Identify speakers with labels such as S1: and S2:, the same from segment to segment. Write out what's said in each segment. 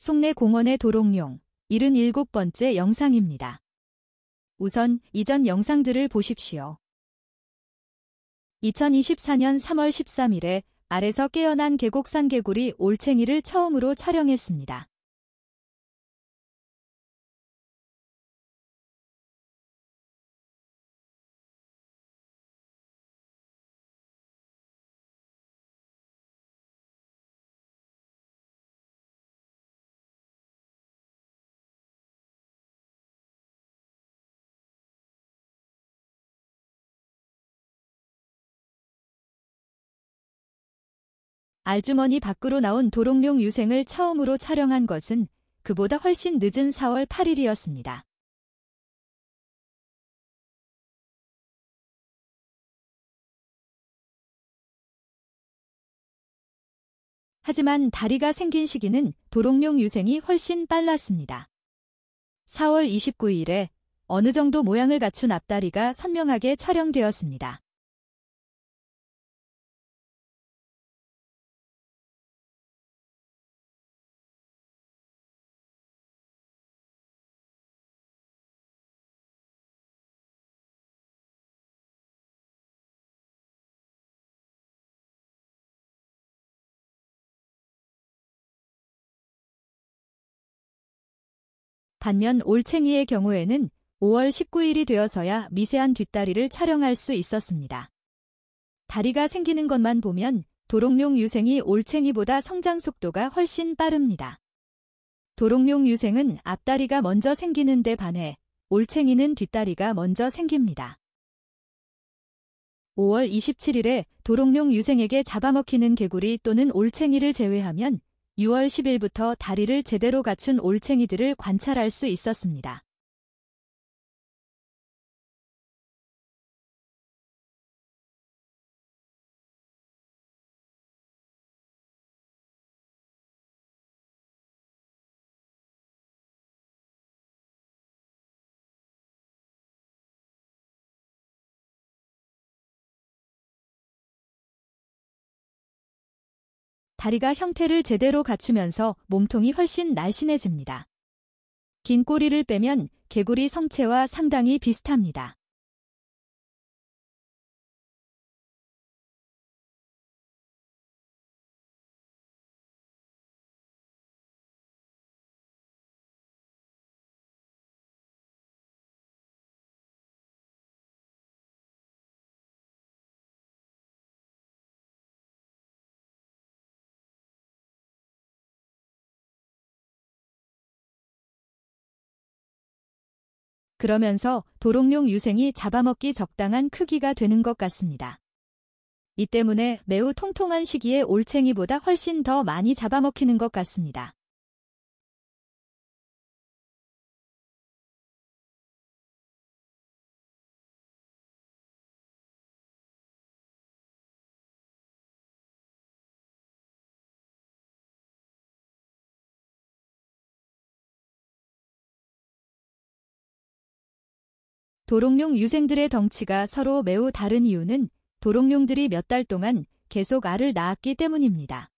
S1: 속내 공원의 도롱뇽 77번째 영상입니다. 우선 이전 영상들을 보십시오. 2024년 3월 13일에 알에서 깨어난 계곡산 개구리 올챙이를 처음으로
S2: 촬영했습니다. 알주머니 밖으로 나온 도롱뇽 유생을 처음으로 촬영한 것은 그보다 훨씬 늦은 4월 8일이었습니다. 하지만 다리가 생긴 시기는
S1: 도롱뇽 유생이 훨씬 빨랐습니다. 4월 29일에 어느 정도 모양을 갖춘 앞다리가 선명하게 촬영되었습니다.
S2: 반면 올챙이의 경우에는
S1: 5월 19일이 되어서야 미세한 뒷다리를 촬영할 수 있었습니다. 다리가 생기는 것만 보면 도롱뇽 유생이 올챙이보다 성장 속도가 훨씬 빠릅니다. 도롱뇽 유생은 앞다리가 먼저 생기는 데 반해 올챙이는 뒷다리가 먼저 생깁니다. 5월 27일에 도롱뇽 유생에게 잡아먹히는 개구리 또는 올챙이를 제외하면 6월 10일부터 다리를 제대로 갖춘 올챙이들을 관찰할 수 있었습니다.
S2: 다리가 형태를 제대로 갖추면서 몸통이 훨씬 날씬해집니다. 긴 꼬리를 빼면 개구리 성체와 상당히 비슷합니다.
S1: 그러면서 도롱뇽 유생이 잡아먹기 적당한 크기가 되는 것 같습니다. 이 때문에 매우 통통한 시기에 올챙이보다 훨씬 더 많이 잡아먹히는 것 같습니다. 도롱뇽 유생들의 덩치가 서로 매우 다른 이유는 도롱뇽들이 몇 달 동안 계속 알을 낳았기 때문입니다.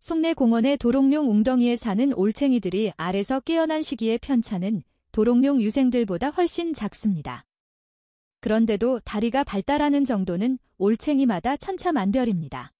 S1: 속내 공원의 도롱뇽 웅덩이에 사는 올챙이들이 알에서 깨어난 시기의 편차는 도롱뇽 유생들보다 훨씬 작습니다. 그런데도 다리가 발달하는 정도는 올챙이마다
S2: 천차만별입니다.